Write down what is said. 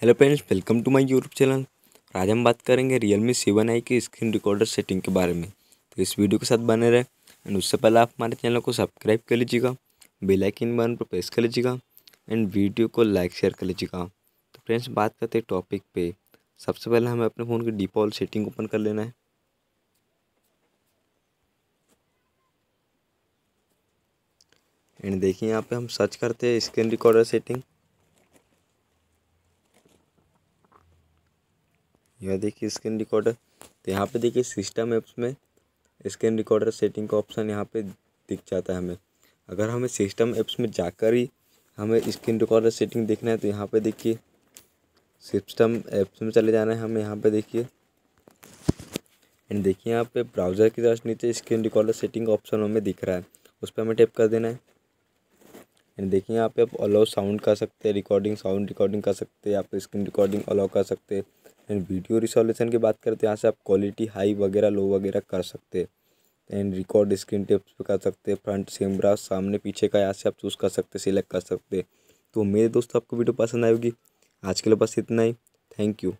hello friends welcome to my YouTube channel आज हम बात करेंगे रियल मी सेवन आई की स्क्रीन रिकॉर्डर सेटिंग के बारे में तो इस वीडियो के साथ बने रहे एंड उससे पहले आप हमारे चैनल को सब्सक्राइब कर लीजिएगा बेल आइकन बटन पर प्रेस कर लीजिएगा एंड वीडियो को लाइक शेयर कर लीजिएगा तो फ्रेंड्स बात करते हैं टॉपिक पे सबसे पहले हमें अपने फ़ोन की डिफ़ॉल्ट सेटिंग ओपन कर लेना है एंड देखिए यहाँ पर हम सर्च करते हैं स्क्रीन रिकॉर्डर सेटिंग यह देखिए स्क्रीन रिकॉर्डर तो यहाँ पे देखिए सिस्टम ऐप्स में स्क्रीन रिकॉर्डर सेटिंग का ऑप्शन यहाँ पे दिख जाता है हमें अगर हमें सिस्टम ऐप्स में जाकर ही हमें स्क्रीन रिकॉर्डर सेटिंग देखना है तो यहाँ पे देखिए सिस्टम ऐप्स में चले जाना है हमें यहाँ पे देखिए एंड देखिए यहाँ पे ब्राउज़र की तरफ नीचे स्क्रीन रिकॉर्डर सेटिंग का ऑप्शन हमें दिख रहा है उस पर हमें टैप कर देना है यानी देखिए यहाँ पे आप अलाउ साउंड कर सकते हैं रिकॉर्डिंग साउंड रिकॉर्डिंग कर सकते हैं आप स्क्रीन रिकॉर्डिंग अलाउ कर सकते हैं एंड वीडियो रिसोल्यूशन की बात करें तो यहाँ से आप क्वालिटी हाई वगैरह लो वगैरह कर सकते हैं एंड रिकॉर्ड स्क्रीन टिप्स पर कर सकते हैं फ्रंट कैमरा सामने पीछे का यहाँ से आप चूज़ कर सकते सिलेक्ट कर सकते तो मेरे दोस्तों आपको वीडियो पसंद आएगी आज के लिए बस इतना ही थैंक यू